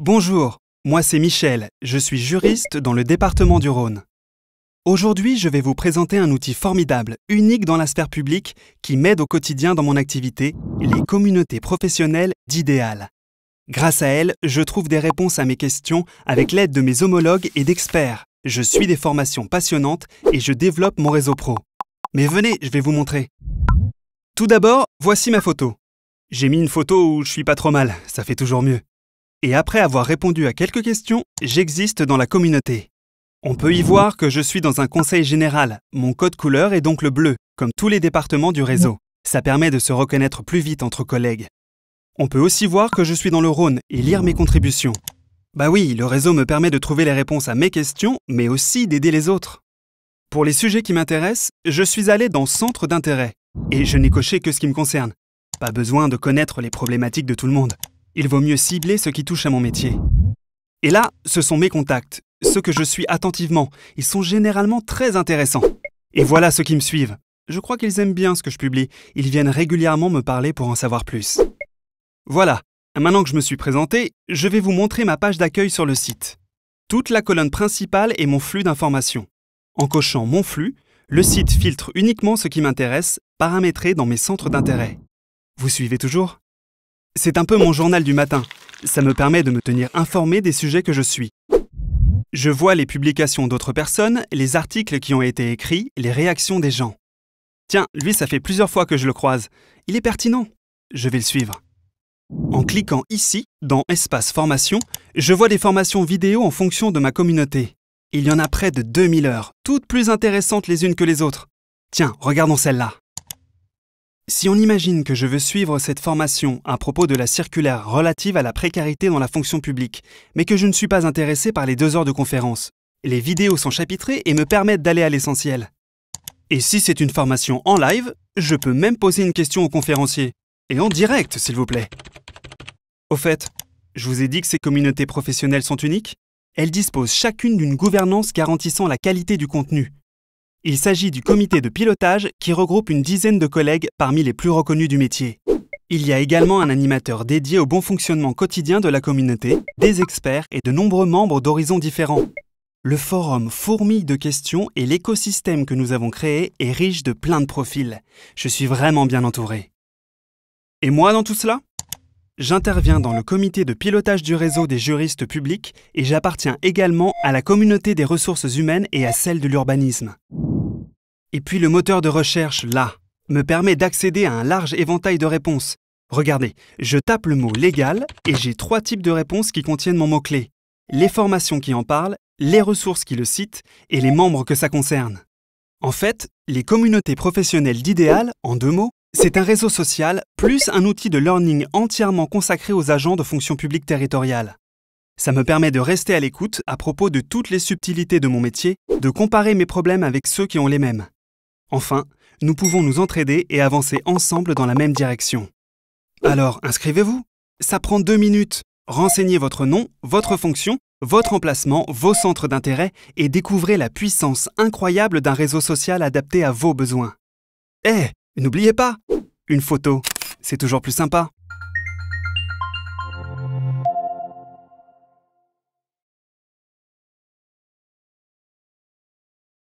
Bonjour, moi c'est Michel, je suis juriste dans le département du Rhône. Aujourd'hui, je vais vous présenter un outil formidable, unique dans la sphère publique, qui m'aide au quotidien dans mon activité, les communautés professionnelles d'idéal. Grâce à elles, je trouve des réponses à mes questions avec l'aide de mes homologues et d'experts. Je suis des formations passionnantes et je développe mon réseau pro. Mais venez, je vais vous montrer. Tout d'abord, voici ma photo. J'ai mis une photo où je suis pas trop mal, ça fait toujours mieux et après avoir répondu à quelques questions, j'existe dans la communauté. On peut y voir que je suis dans un conseil général, mon code couleur est donc le bleu, comme tous les départements du réseau. Ça permet de se reconnaître plus vite entre collègues. On peut aussi voir que je suis dans le Rhône et lire mes contributions. Bah oui, le réseau me permet de trouver les réponses à mes questions, mais aussi d'aider les autres. Pour les sujets qui m'intéressent, je suis allé dans Centre d'intérêt, et je n'ai coché que ce qui me concerne. Pas besoin de connaître les problématiques de tout le monde. Il vaut mieux cibler ce qui touche à mon métier. Et là, ce sont mes contacts, ceux que je suis attentivement. Ils sont généralement très intéressants. Et voilà ceux qui me suivent. Je crois qu'ils aiment bien ce que je publie. Ils viennent régulièrement me parler pour en savoir plus. Voilà, maintenant que je me suis présenté, je vais vous montrer ma page d'accueil sur le site. Toute la colonne principale est mon flux d'informations. En cochant Mon flux, le site filtre uniquement ce qui m'intéresse, paramétré dans mes centres d'intérêt. Vous suivez toujours c'est un peu mon journal du matin. Ça me permet de me tenir informé des sujets que je suis. Je vois les publications d'autres personnes, les articles qui ont été écrits, les réactions des gens. Tiens, lui, ça fait plusieurs fois que je le croise. Il est pertinent. Je vais le suivre. En cliquant ici, dans Espace formation, je vois des formations vidéo en fonction de ma communauté. Il y en a près de 2000 heures, toutes plus intéressantes les unes que les autres. Tiens, regardons celle-là. Si on imagine que je veux suivre cette formation à propos de la circulaire relative à la précarité dans la fonction publique, mais que je ne suis pas intéressé par les deux heures de conférence, les vidéos sont chapitrées et me permettent d'aller à l'essentiel. Et si c'est une formation en live, je peux même poser une question au conférencier. Et en direct, s'il vous plaît. Au fait, je vous ai dit que ces communautés professionnelles sont uniques Elles disposent chacune d'une gouvernance garantissant la qualité du contenu, il s'agit du comité de pilotage qui regroupe une dizaine de collègues parmi les plus reconnus du métier. Il y a également un animateur dédié au bon fonctionnement quotidien de la communauté, des experts et de nombreux membres d'horizons différents. Le forum fourmille de questions et l'écosystème que nous avons créé est riche de plein de profils. Je suis vraiment bien entouré. Et moi dans tout cela J'interviens dans le comité de pilotage du réseau des juristes publics et j'appartiens également à la communauté des ressources humaines et à celle de l'urbanisme. Et puis le moteur de recherche, là, me permet d'accéder à un large éventail de réponses. Regardez, je tape le mot légal et j'ai trois types de réponses qui contiennent mon mot-clé. Les formations qui en parlent, les ressources qui le citent et les membres que ça concerne. En fait, les communautés professionnelles d'idéal, en deux mots, c'est un réseau social plus un outil de learning entièrement consacré aux agents de fonction publique territoriale. Ça me permet de rester à l'écoute à propos de toutes les subtilités de mon métier, de comparer mes problèmes avec ceux qui ont les mêmes. Enfin, nous pouvons nous entraider et avancer ensemble dans la même direction. Alors, inscrivez-vous. Ça prend deux minutes. Renseignez votre nom, votre fonction, votre emplacement, vos centres d'intérêt et découvrez la puissance incroyable d'un réseau social adapté à vos besoins. Eh, n'oubliez pas, une photo, c'est toujours plus sympa.